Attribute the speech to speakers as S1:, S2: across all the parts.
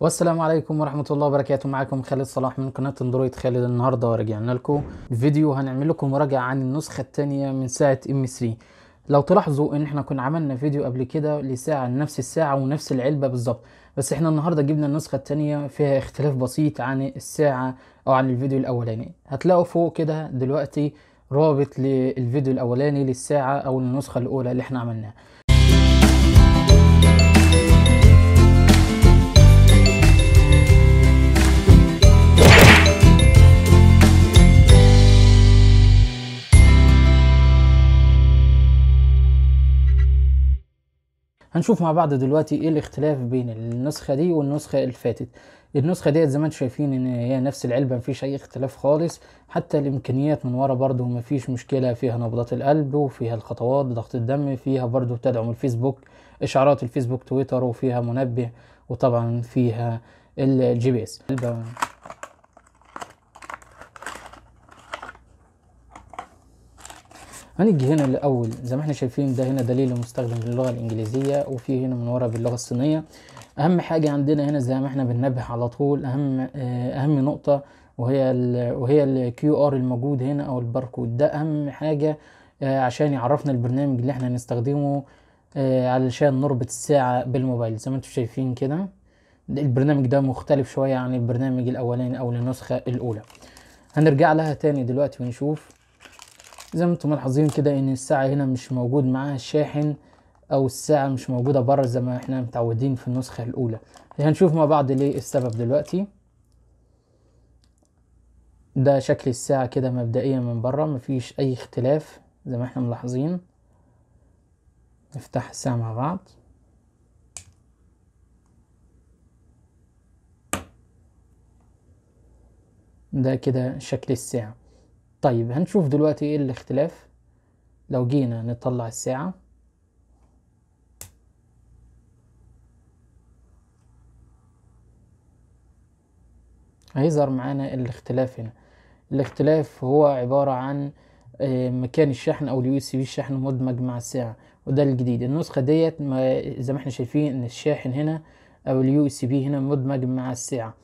S1: والسلام عليكم ورحمة الله وبركاته معكم خالد صلاح من قناة اندرويد خالد النهاردة ورجعنا لكم فيديو هنعمل لكم مراجعة عن النسخة الثانية من ساعة ام 3 لو تلاحظوا ان احنا كنا عملنا فيديو قبل كده لساعة نفس الساعة ونفس العلبة بالظبط بس احنا النهاردة جبنا النسخة التانية فيها اختلاف بسيط عن الساعة او عن الفيديو الاولاني هتلاقوا فوق كده دلوقتي رابط للفيديو الاولاني للساعة او النسخة الاولى اللي احنا عملناها هنشوف مع بعض دلوقتي ايه الاختلاف بين النسخه دي والنسخه اللي فاتت النسخه ديت زي ما انتم شايفين ان هي نفس العلبه مفيش اي اختلاف خالص حتى الامكانيات من ورا برده مفيش مشكله فيها نبضات القلب وفيها الخطوات ضغط الدم فيها برده تدعم الفيسبوك اشعارات الفيسبوك تويتر وفيها منبه وطبعا فيها الجي بي اس هنيجي هنا الاول زي ما احنا شايفين ده هنا دليل مستخدم باللغة الإنجليزية وفي هنا من ورا باللغة الصينية أهم حاجة عندنا هنا زي ما احنا بننبه على طول أهم آه، أهم نقطة وهي ال وهي الكيو ار الموجود هنا أو الباركود ده أهم حاجة آه، عشان يعرفنا البرنامج اللي احنا هنستخدمه آه، علشان نربط الساعة بالموبايل زي ما انتم شايفين كده البرنامج ده مختلف شوية عن البرنامج الأولاني أو النسخة الأولى هنرجع لها تاني دلوقتي ونشوف زي ما انتم ملاحظين كده ان الساعة هنا مش موجود معاها الشاحن او الساعة مش موجودة بره زي ما احنا متعودين في النسخة الاولى هنشوف مع بعض ليه السبب دلوقتي ده شكل الساعة كده مبدئيا من بره مفيش اي اختلاف زي ما احنا ملاحظين نفتح الساعة مع بعض ده كده شكل الساعة طيب هنشوف دلوقتي ايه الاختلاف لو جينا نطلع الساعة هيظهر معانا الاختلاف هنا الاختلاف هو عبارة عن آه، مكان الشحن او اليو اس بي الشحن مدمج مع الساعة وده الجديد النسخة ديت زي ما احنا شايفين ان الشاحن هنا او اليو اس بي هنا مدمج مع الساعة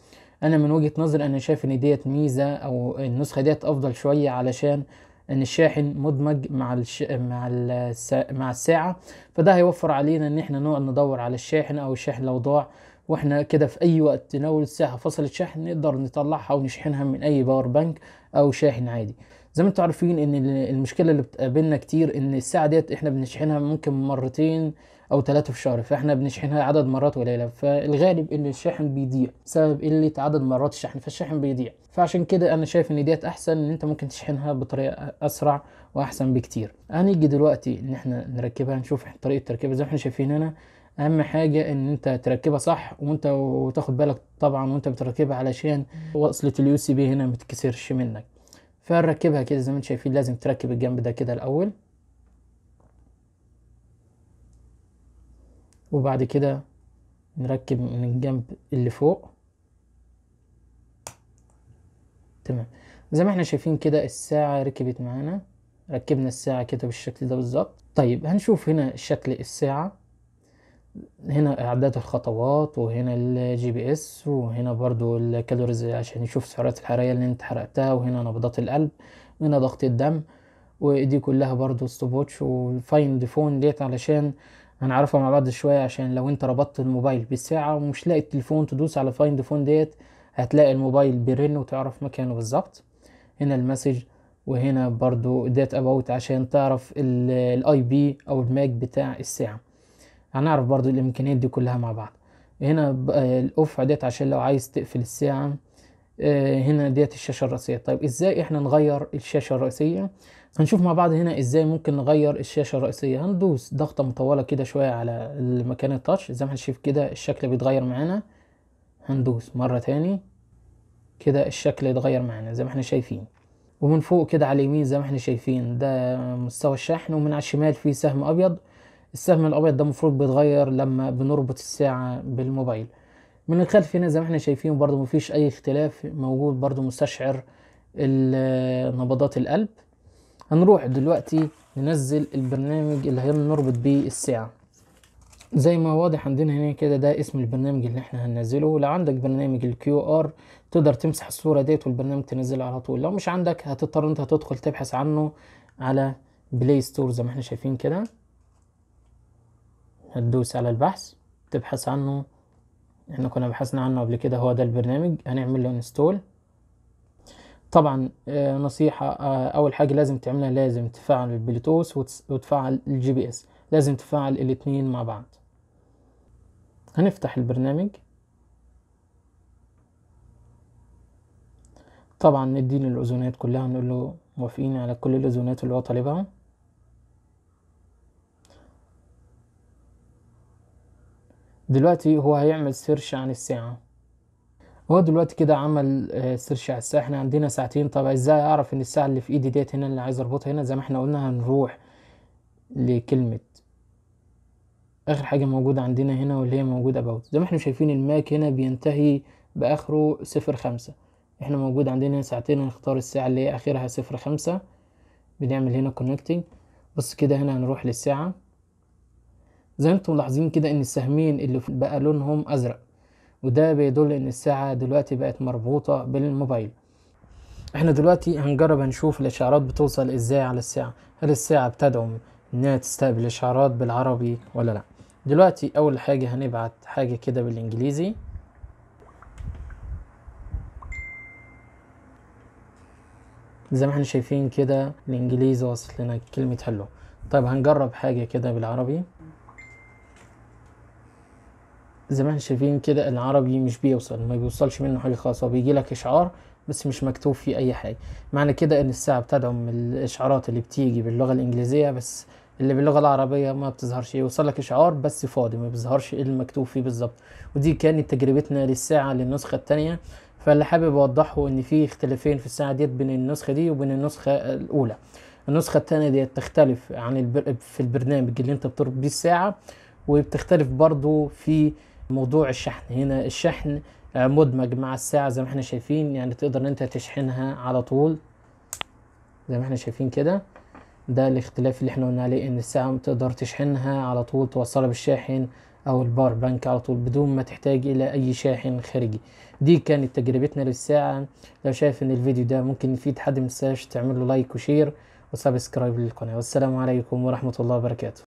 S1: انا من وجهه نظري انا شايف ان ديت ميزه او النسخه ديت افضل شويه علشان ان الشاحن مدمج مع الش... مع السا... مع الساعه فده هيوفر علينا ان احنا نقعد ندور على الشاحن او الشاحن لو ضاع واحنا كده في اي وقت لو الساعه فصلت شحن نقدر نطلعها ونشحنها من اي باور بانك او شاحن عادي زي ما انتم عارفين ان المشكله اللي بتقابلنا كتير ان الساعه ديت احنا بنشحنها ممكن مرتين او ثلاثه في الشهر فاحنا بنشحنها عدد مرات قليله فالغالب ان الشاحن بيضيع بسبب قله عدد مرات الشحن فالشاحن بيضيع فعشان كده انا شايف ان ديت احسن ان انت ممكن تشحنها بطريقه اسرع واحسن بكتير هنيجي دلوقتي ان احنا نركبها نشوف طريقه تركيبها زي ما احنا شايفين هنا اهم حاجه ان انت تركبها صح وانت وتاخد بالك طبعا وانت بتركبها علشان وصله اليو سي بي هنا ما تتكسرش منك فنركبها كده زي ما انتم شايفين لازم تركب الجنب ده كده الاول وبعد كده نركب من الجنب اللي فوق تمام زي ما احنا شايفين كده الساعة ركبت معانا ركبنا الساعة كده بالشكل ده بالظبط طيب هنشوف هنا شكل الساعة هنا اعداد الخطوات وهنا الجي بي اس وهنا برضو الكالوريز عشان يشوف سعرات الحرارية اللي انت حرقتها وهنا نبضات القلب وهنا ضغط الدم ودي كلها برضو ستوبوتش والفايند فون ديت علشان هنعرفها مع بعض شوية عشان لو انت ربطت الموبايل بالساعة ومش لاقي التليفون تدوس على فايند فون ديت هتلاقي الموبايل بيرن وتعرف مكانه بالظبط هنا المسج وهنا برضو ديت اباوت عشان تعرف الاي بي او الماك بتاع الساعه هنعرف برضو الامكانيات دي كلها مع بعض هنا آه، الاوف ديت عشان لو عايز تقفل الساعة آه، هنا ديت الشاشة الرئيسية طيب ازاي احنا نغير الشاشة الرئيسية هنشوف مع بعض هنا ازاي ممكن نغير الشاشة الرئيسية هندوس ضغطة مطولة كده شوية على مكان التاتش زي ما هنشوف كده الشكل بيتغير معانا هندوس مرة تاني كده الشكل يتغير معانا زي ما احنا شايفين ومن فوق كده على اليمين زي ما احنا شايفين ده مستوى الشحن ومن على الشمال في سهم ابيض السهم الابيض ده المفروض بيتغير لما بنربط الساعه بالموبايل من الخلف هنا زي ما احنا شايفين برضو مفيش اي اختلاف موجود برضو مستشعر نبضات القلب هنروح دلوقتي ننزل البرنامج اللي هنربط بيه الساعه زي ما واضح عندنا هنا كده ده اسم البرنامج اللي احنا هننزله لو عندك برنامج الكيو ار تقدر تمسح الصوره ديت والبرنامج تنزله على طول لو مش عندك هتضطر انت هتدخل تبحث عنه على بلاي ستور زي ما احنا شايفين كده هتدوس على البحث تبحث عنه احنا كنا بحثنا عنه قبل كده هو ده البرنامج هنعمل له انستول طبعا آه، نصيحة آه، أول حاجة لازم تعملها لازم تفعل البلوتوث وتفعل الجي بي اس لازم تفعل الاتنين مع بعض هنفتح البرنامج طبعا نديله الأذونات كلها نقول له موافقين على كل الأذونات اللي هو طالبها دلوقتي هو هيعمل سيرش عن الساعة هو دلوقتي كده عمل سيرش آه، على الساعة احنا عندنا ساعتين طب ازاي اعرف ان الساعة اللي في ايدي ديت هنا اللي عايز اربطها هنا زي ما احنا قلنا هنروح لكلمة اخر حاجة موجودة عندنا هنا واللي هي موجودة about زي ما احنا شايفين الماك هنا بينتهي باخره صفر خمسة احنا موجود عندنا ساعتين هنختار الساعة اللي هي اخرها صفر خمسة بنعمل هنا connecting بص كده هنا هنروح للساعة زي ما انتم ملاحظين كده ان السهمين اللي بقى لونهم ازرق وده بيدل ان الساعة دلوقتي بقت مربوطة بالموبايل احنا دلوقتي هنجرب هنشوف الاشعارات بتوصل ازاي على الساعة هل الساعة بتدعم انها تستقبل اشعارات بالعربي ولا لا دلوقتي اول حاجة هنبعت حاجة كده بالانجليزي زي ما احنا شايفين كده الانجليزي وصلت لنا كلمة حلو طيب هنجرب حاجة كده بالعربي زي ما احنا شايفين كده العربي مش بيوصل ما بيوصلش منه حاجه خالص هو بيجي لك اشعار بس مش مكتوب فيه اي حاجه معنى كده ان الساعه بتدعم الاشعارات اللي بتيجي باللغه الانجليزيه بس اللي باللغه العربيه ما بتظهرش يوصل لك اشعار بس فاضي ما بيظهرش ايه المكتوب فيه بالظبط ودي كانت تجربتنا للساعه للنسخه الثانيه فاللي حابب اوضحه ان في اختلافين في الساعه ديت بين النسخه دي وبين النسخه الاولى النسخه الثانيه ديت تختلف عن البر... في البرنامج اللي انت بتربط بيه الساعه وبتختلف برضو في موضوع الشحن هنا الشحن آه، مدمج مع الساعة زي ما احنا شايفين يعني تقدر ان انت تشحنها على طول زي ما احنا شايفين كده ده الاختلاف اللي احنا قلنا عليه ان الساعة تقدر تشحنها على طول توصلها بالشاحن او البار بنك على طول بدون ما تحتاج الى اي شاحن خارجي دي كانت تجربتنا للساعة لو شايف ان الفيديو ده ممكن يفيد حد متنساش تعمل له لايك وشير وسبسكرايب للقناة والسلام عليكم ورحمة الله وبركاته